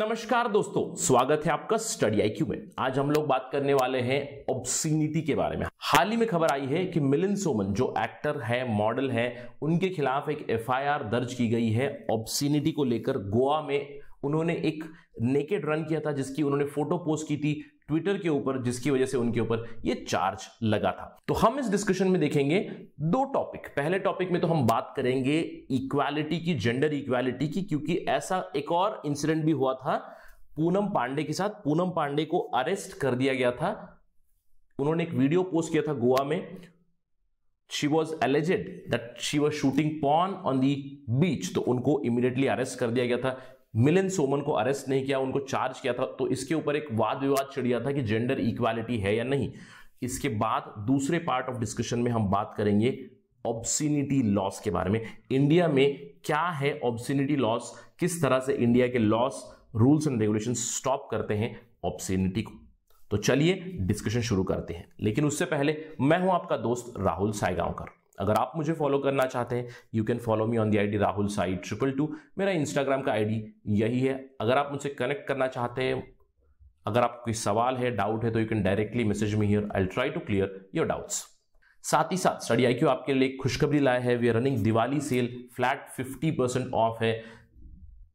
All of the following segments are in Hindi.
नमस्कार दोस्तों स्वागत है आपका स्टडी आईक्यू में आज हम लोग बात करने वाले हैं ऑब्सिनिटी के बारे में हाल ही में खबर आई है कि मिलिन सोमन जो एक्टर है मॉडल है उनके खिलाफ एक एफआईआर दर्ज की गई है ऑब्सिनिटी को लेकर गोवा में उन्होंने एक नेकेड रन किया था जिसकी उन्होंने फोटो पोस्ट की थी ट्विटर के ऊपर जिसकी वजह से उनके ऊपर ये चार्ज लगा था तो हम इस डिस्कशन में देखेंगे दो टॉपिक पहले टॉपिक में तो हम बात करेंगे इक्वालिटी की जेंडर इक्वालिटी की क्योंकि ऐसा एक और इंसिडेंट भी हुआ था पूनम पांडे के साथ पूनम पांडे को अरेस्ट कर दिया गया था उन्होंने एक वीडियो पोस्ट किया था गोवा में she was alleged that she was shooting porn on the beach तो उनको इमीडिएटली अरेस्ट कर दिया गया था मिलिंद सोमन को अरेस्ट नहीं किया उनको चार्ज किया था तो इसके ऊपर एक वाद विवाद छिड़ गया था कि जेंडर इक्वालिटी है या नहीं इसके बाद दूसरे पार्ट ऑफ डिस्कशन में हम बात करेंगे ऑब्सिनिटी लॉस के बारे में इंडिया में क्या है ऑब्सिनिटी लॉस किस तरह से इंडिया के laws rules and regulation stop करते हैं ऑब्सिनिटी को तो चलिए डिस्कशन शुरू करते हैं लेकिन उससे पहले मैं हूं आपका दोस्त राहुल साइगांवकर अगर आप मुझे फॉलो करना चाहते हैं you can follow me on the I D Rahul Sai triple two मेरा इंस्टाग्राम का आईडी यही है अगर आप मुझसे कनेक्ट करना चाहते हैं अगर आप कोई सवाल है डाउट है तो you can directly message me here I try to clear your doubts साथ ही साथ स्टडी आई आपके लिए खुशखबरी लाया है we are running Diwali sale flat 50 percent off है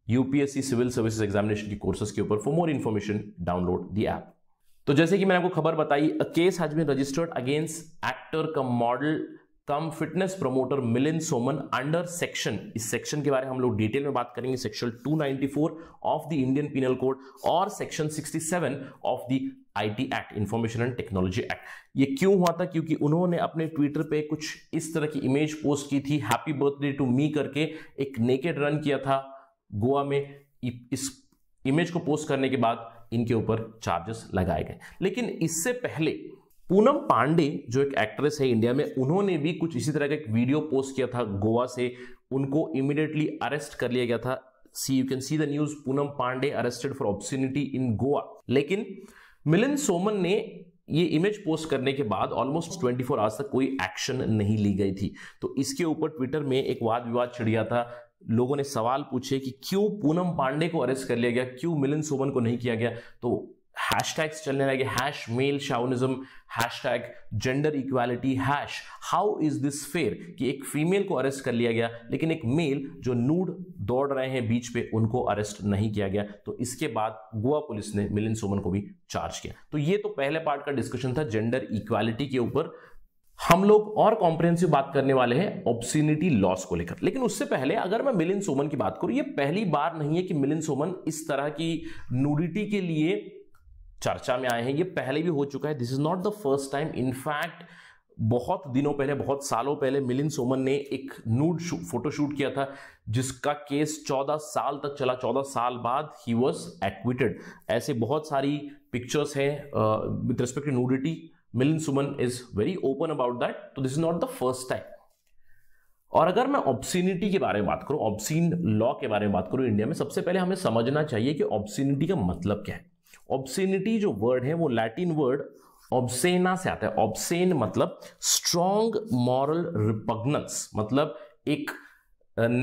यूपीएससी सिविल सर्विसेज एग्जामिनेशन की कोर्सेज के ऊपर for more information download the app तो जैसे कि मैंने आपको खबर बताई a case has been registered against actor का model cum fitness promoter Milind Soman under section इस सेक्शन के बारे में हम लोग डिटेल में बात करेंगे section 294 of the Indian penal code और section 67 of the IT act information and technology act ये क्यों हुआ था क्योंकि उन्होंने अपने ट्विटर पे कुछ इस तरह की इमेज पोस्ट की थी हैप्पी बर्थडे टू मी करके एक नेकेड रन किया था गोवा में इस इमेज को पोस्ट करने के बाद इनके ऊपर चार्जेस लगाए गए लेकिन इससे पहले पूनम पांडे जो एक एक्ट्रेस है इंडिया में उन्होंने भी कुछ इसी तरह का एक वीडियो पोस्ट किया था गोवा से उनको इमिडिएटली अरेस्ट कर लिया गया था see you can see the news Poonam Pandey arrested for obscenity in Goa लेकिन मिलिंद सोमन ने ये इमेज पोस्ट करने के बाद ऑलमोस्ट 24 फोर आवर्स तक कोई एक्शन नहीं ली गई थी तो इसके ऊपर ट्विटर में एक वाद विवाद छिड़ गया था लोगों ने सवाल पूछे कि क्यों पूनम पांडे को अरेस्ट कर लिया गया क्यों मिलिंद सोमन को नहीं किया गया तो हैशटैग्स चलने लगे hash male chauvinism hash tag gender equality hash how is this fair कि एक फीमेल को अरेस्ट कर लिया गया लेकिन एक मेल जो नूड दौड़ रहे हैं बीच पे उनको अरेस्ट नहीं किया गया तो इसके बाद गोवा पुलिस ने मिलिन सोमन को भी चार्ज किया तो ये तो पहले पार्ट का डिस्कशन था जेंडर इक्वालिटी के ऊपर हम लोग और कॉम्प्रिहेंसिव बात करने वाले हैं ऑप्सिनिटी लॉस को लेकर लेकिन उससे पहले अगर मैं मिलिन सोमन की बात करूं ये पहली बार नहीं है कि मिलिन सोमन इस तरह की नूडिटी के लिए चर्चा में आए हैं ये पहले भी हो चुका है this is not the first time in fact बहुत दिनों पहले बहुत सालों पहले मिलिन सोमन ने एक नूड फोटोशूट किया था जिसका केस 14 साल तक चला 14 साल बाद ही वॉज एक्विटेड ऐसे बहुत सारी पिक्चर्स हैं with respect to nudity Milind Soman is very open about that तो this is not the first time और अगर मैं ऑब्सिनिटी के बारे में बात करूं ऑब्सिन लॉ के बारे में बात करूं इंडिया में सबसे पहले हमें समझना चाहिए कि ऑब्सिनिटी का मतलब क्या है ऑब्सेनिटी जो वर्ड है वो लैटिन वर्ड ऑब्सेना से आता है ऑब्सेन मतलब स्ट्रॉन्ग मॉरल रिपग्नेंस मतलब एक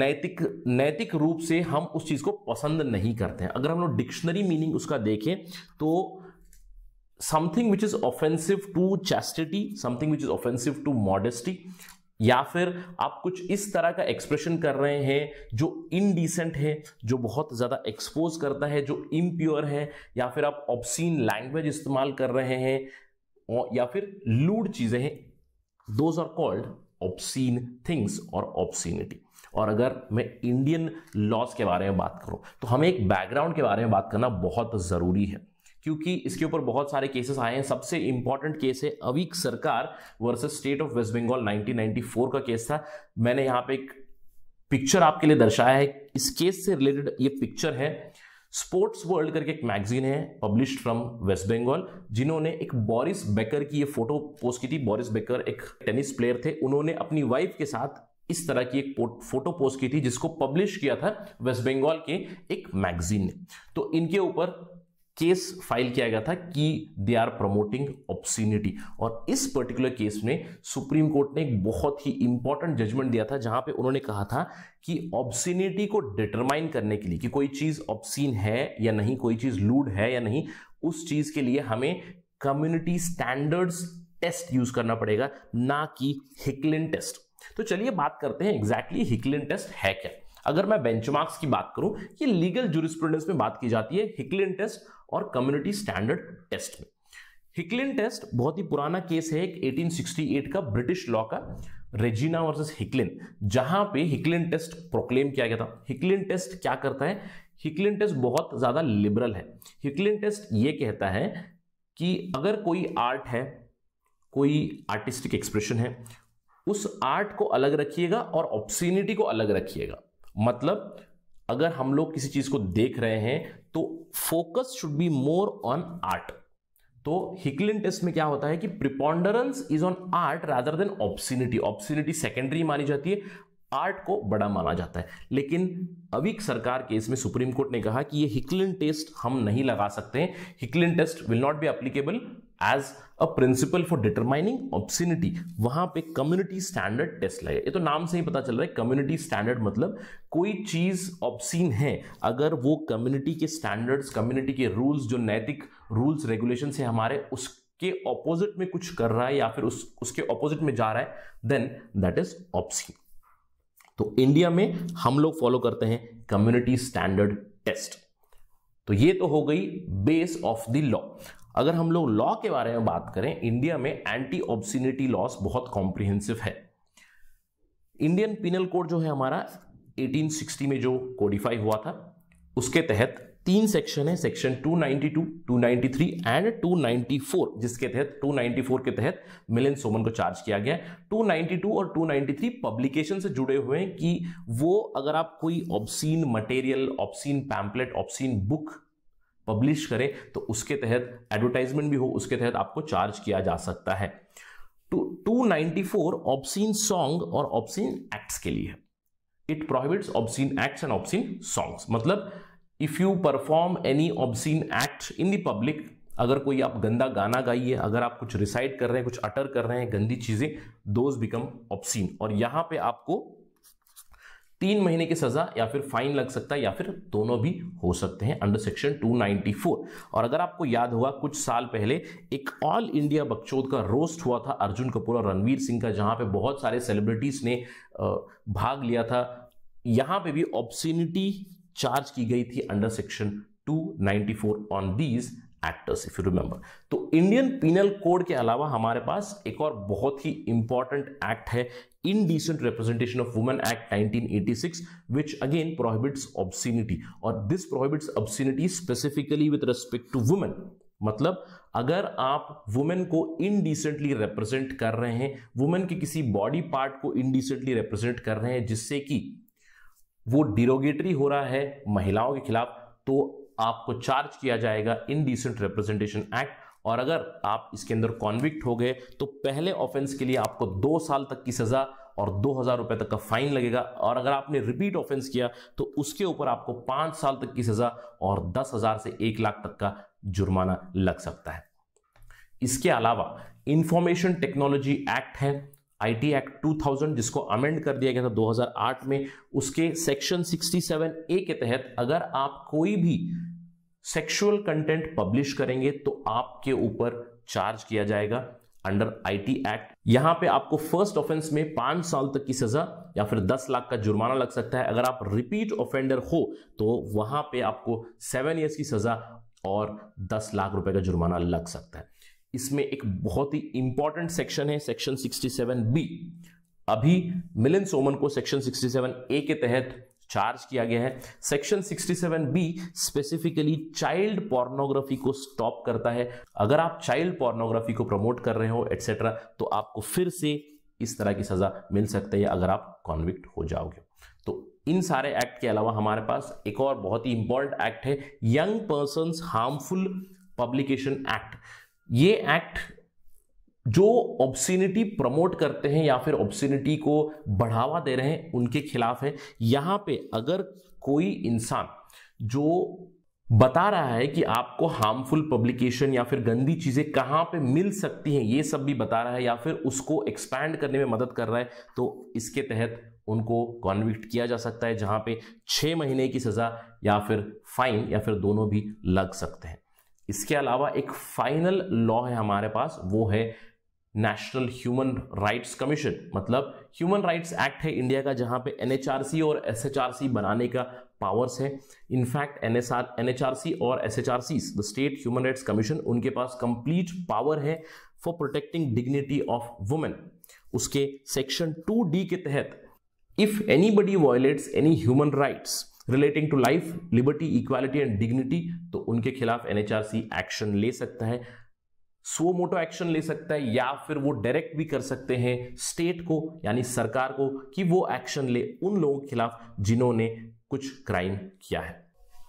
नैतिक नैतिक रूप से हम उस चीज़ को पसंद नहीं करते हैं अगर हम लोग डिक्शनरी मीनिंग उसका देखें तो something which is offensive to chastity something which is offensive to modesty या फिर आप कुछ इस तरह का एक्सप्रेशन कर रहे हैं जो इनडिसेंट है जो बहुत ज़्यादा एक्सपोज करता है जो इम्प्योर है या फिर आप ऑब्सीन लैंग्वेज इस्तेमाल कर रहे हैं या फिर लूड चीज़ें हैं those are called obscene things और ऑब्सीनिटी और अगर मैं इंडियन लॉज के बारे में बात करूं तो हमें एक बैकग्राउंड के बारे में बात करना बहुत ज़रूरी है क्योंकि इसके ऊपर बहुत सारे केसेस आए हैं सबसे इंपॉर्टेंट केस है Avik Sarkar versus state of West Bengal 1994 का केस था मैंने यहाँ पे एक पिक्चर आपके लिए दर्शाया है इस केस से रिलेटेड ये पिक्चर है स्पोर्ट्स वर्ल्ड करके एक मैगजीन है पब्लिश फ्रॉम वेस्ट बंगाल जिन्होंने एक बोरिस बेकर की ये फोटो पोस्ट की थी बॉरिस बेकर एक टेनिस प्लेयर थे उन्होंने अपनी वाइफ के साथ इस तरह की एक फोटो पोस्ट की थी जिसको पब्लिश किया था वेस्ट बंगाल के एक मैगजीन ने तो इनके ऊपर केस फाइल किया गया था कि दे आर प्रमोटिंग ऑप्सिनिटी और इस पर्टिकुलर केस में सुप्रीम कोर्ट ने एक बहुत ही इंपॉर्टेंट जजमेंट दिया था जहां पे उन्होंने कहा था कि ऑब्सिनिटी को डिटरमाइन करने के लिए कि कोई चीज ऑब्सीन है या नहीं कोई चीज लूड है या नहीं उस चीज के लिए हमें कम्युनिटी स्टैंडर्ड्स टेस्ट यूज करना पड़ेगा ना कि हिकलिन टेस्ट तो चलिए बात करते हैं एग्जैक्टली exactly हिकलिन टेस्ट है क्या अगर मैं बेंचमार्क्स की बात करूं ये लीगल जूरिस्प्रूडेंस में बात की जाती है हिकलिन टेस्ट और कम्युनिटी स्टैंडर्ड टेस्ट में हिकलिन टेस्ट बहुत ही पुराना केस है एक 1868 का ब्रिटिश लॉ का रेजिना वर्सेस हिकलिन जहां पे हिकलिन टेस्ट प्रोक्लेम किया गया था हिकलिन टेस्ट क्या करता है हिकलिन टेस्ट बहुत ज़्यादा लिबरल है हिकलिन टेस्ट ये कहता है कि अगर कोई आर्ट है कोई आर्टिस्टिक एक्सप्रेशन है उस आर्ट को अलग रखिएगा और ऑप्सिनिटी को अलग रखिएगा मतलब अगर हम लोग किसी चीज को देख रहे हैं तो focus should be more on art तो हिकलिन टेस्ट में क्या होता है कि preponderance is on art rather than obscenity obscenity secondary मानी जाती है आर्ट को बड़ा माना जाता है लेकिन अभी सरकार केस में सुप्रीम कोर्ट ने कहा कि ये हिकलिन टेस्ट हम नहीं लगा सकते Hicklin test will not be applicable as a principle for determining obscenity वहां पे कम्युनिटी स्टैंडर्ड टेस्ट लगे ये तो नाम से ही पता चल रहा है कम्युनिटी स्टैंडर्ड मतलब कोई चीज ऑप्सिन है अगर वो कम्युनिटी के स्टैंडर्ड्स कम्युनिटी के रूल्स जो नैतिक रूल्स रेगुलेशन है हमारे उस के ऑपोजिट में कुछ कर रहा है या फिर उस उसके ऑपोजिट में जा रहा है देन दैट इज ऑप्शन तो इंडिया में हम लोग फॉलो करते हैं कम्युनिटी स्टैंडर्ड टेस्ट तो ये तो हो गई बेस ऑफ द लॉ अगर हम लोग लॉ के बारे में बात करें इंडिया में एंटी ऑब्सिनिटी लॉस बहुत कॉम्प्रिहेंसिव है इंडियन पिनल कोड जो है हमारा 1860 में जो कोडिफाई हुआ था उसके तहत तीन सेक्शन है सेक्शन 292, 293 एंड 294 जिसके तहत 294 के तहत मिलन सोमन को चार्ज किया गया 292 और 293 पब्लिकेशन से जुड़े हुए हैं कि वो अगर आप कोई obscene material obscene pamphlet obscene book publish करे तो उसके तहत एडवर्टाइजमेंट भी हो उसके तहत आपको चार्ज किया जा सकता है two ninety four obscene song और ऑप्सिन एक्ट्स के लिए it prohibits obscene acts and obscene songs मतलब if you perform any obscene act in the public अगर कोई आप गंदा गाना गाइए अगर आप कुछ रिसाइट कर रहे हैं कुछ अटर कर रहे हैं गंदी चीजें दोज बिकम ऑप्सीन और यहां पे आपको तीन महीने की सजा या फिर फाइन लग सकता है या फिर दोनों भी हो सकते हैं अंडर सेक्शन 294 और अगर आपको याद होगा कुछ साल पहले एक ऑल इंडिया बकचोद का रोस्ट हुआ था अर्जुन कपूर और रणवीर सिंह का जहां पे बहुत सारे सेलिब्रिटीज ने भाग लिया था यहां पे भी ऑप्शनिटी चार्ज की गई थी under section 294 on these actors if you remember तो इंडियन पीनल कोड के अलावा हमारे पास एक और बहुत ही इंपॉर्टेंट एक्ट है indecent representation of women act 1986 which again prohibits obscenity और this prohibits obscenity specifically with respect to women मतलब अगर आप वुमेन को इनडिसेंटली रिप्रेजेंट कर रहे हैं वुमेन के किसी बॉडी पार्ट को इनडिसेंटली रिप्रेजेंट कर रहे हैं जिससे कि वो डिरोगेटरी हो रहा है महिलाओं के खिलाफ तो आपको चार्ज किया जाएगा इन डिसेंट रिप्रेजेंटेशन एक्ट और अगर आप इसके अंदर कॉन्विक्ट हो गए तो पहले ऑफेंस के लिए आपको दो साल तक की सजा और दो हजार रुपए तक का फाइन लगेगा और अगर आपने रिपीट ऑफेंस किया तो उसके ऊपर आपको पांच साल तक की सजा और दस हजार से एक लाख तक का जुर्माना लग सकता है इसके अलावा इंफॉर्मेशन टेक्नोलॉजी एक्ट है आईटी एक्ट 2000 जिसको अमेंड कर दिया गया था 2008 में उसके सेक्शन 67 ए के तहत अगर आप कोई भी सेक्सुअल कंटेंट पब्लिश करेंगे तो आपके ऊपर चार्ज किया जाएगा अंडर आईटी एक्ट यहां पे आपको फर्स्ट ऑफेंस में पांच साल तक की सजा या फिर दस लाख का जुर्माना लग सकता है अगर आप रिपीट ऑफेंडर हो तो वहां पे आपको सेवन ईयर्स की सजा और दस लाख रुपए का जुर्माना लग सकता है इसमें एक बहुत ही इंपॉर्टेंट सेक्शन है सेक्शन सिक्सटी बी अभी मिलिन सोमन को सेक्शन सिक्सटी ए के तहत चार्ज किया गया है section 67 B specifically child pornography को स्टॉप करता है अगर आप चाइल्ड पोर्नोग्राफी को प्रमोट कर रहे हो एटसेट्रा तो आपको फिर से इस तरह की सजा मिल सकती है अगर आप कॉन्विक्ट हो जाओगे तो इन सारे एक्ट के अलावा हमारे पास एक और बहुत ही इंपॉर्टेंट एक्ट है young person harmful publication act ये एक्ट जो ऑब्सिनिटी प्रमोट करते हैं या फिर ऑब्सिनिटी को बढ़ावा दे रहे हैं उनके खिलाफ है यहां पे अगर कोई इंसान जो बता रहा है कि आपको हार्मफुल पब्लिकेशन या फिर गंदी चीज़ें कहाँ पे मिल सकती हैं ये सब भी बता रहा है या फिर उसको एक्सपैंड करने में मदद कर रहा है तो इसके तहत उनको कॉन्विक्ट किया जा सकता है जहाँ पे छः महीने की सज़ा या फिर फाइन या फिर दोनों भी लग सकते हैं इसके अलावा एक फाइनल लॉ है हमारे पास वो है नेशनल ह्यूमन राइट्स कमीशन मतलब ह्यूमन राइट्स एक्ट है इंडिया का जहां पे एनएचआरसी और एसएचआरसी बनाने का पावर्स है इनफैक्ट एनएसआर एनएचआरसी और SHRC the state human rights commission उनके पास कंप्लीट पावर है for protecting dignity of women उसके सेक्शन टू डी के तहत if anybody violates any human rights relating to life liberty equality and dignity तो उनके खिलाफ एनएचआरसी एक्शन ले सकता है सो मोटो एक्शन ले सकता है या फिर वो डायरेक्ट भी कर सकते हैं स्टेट को यानी सरकार को कि वो एक्शन ले उन लोगों के खिलाफ जिन्होंने कुछ क्राइम किया है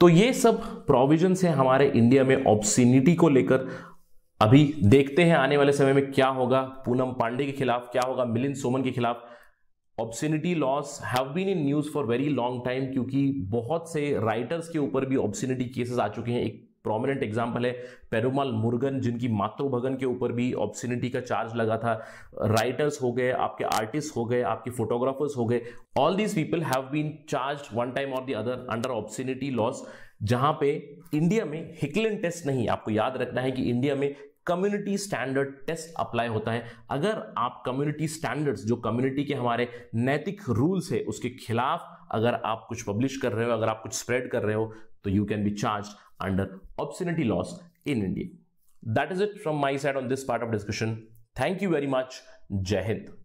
तो ये सब प्रोविजंस हैं हमारे इंडिया में ऑप्सिनिटी को लेकर अभी देखते हैं आने वाले समय में क्या होगा पूनम पांडे के खिलाफ क्या होगा मिलिंद सोमन के खिलाफ obscenity laws have been in news for very long time क्योंकि बहुत से राइटर्स के ऊपर भी ऑब्सिनिटी केसेस आ चुके हैं एक प्रोमिनेंट एग्जाम्पल है पेरुमाल मुर्गन जिनकी मातृभगन के ऊपर भी ऑप्शनिटी का चार्ज लगा था राइटर्स हो गए आपके आर्टिस्ट हो गए आपके फोटोग्राफर्स हो गए all these people have been charge one time और the other under obscenity laws जहां पे इंडिया में हिकलिन टेस्ट नहीं आपको याद रखना है कि इंडिया में कम्युनिटी स्टैंडर्ड टेस्ट अप्लाई होता है अगर आप कम्युनिटी स्टैंडर्ड्स जो कम्युनिटी के हमारे नैतिक रूल्स है उसके खिलाफ अगर आप कुछ पब्लिश कर रहे हो अगर आप कुछ स्प्रेड कर रहे हो तो you can be charge under obscenity laws in India. That is it from my side on this part of discussion. Thank you very much. Jai Hind.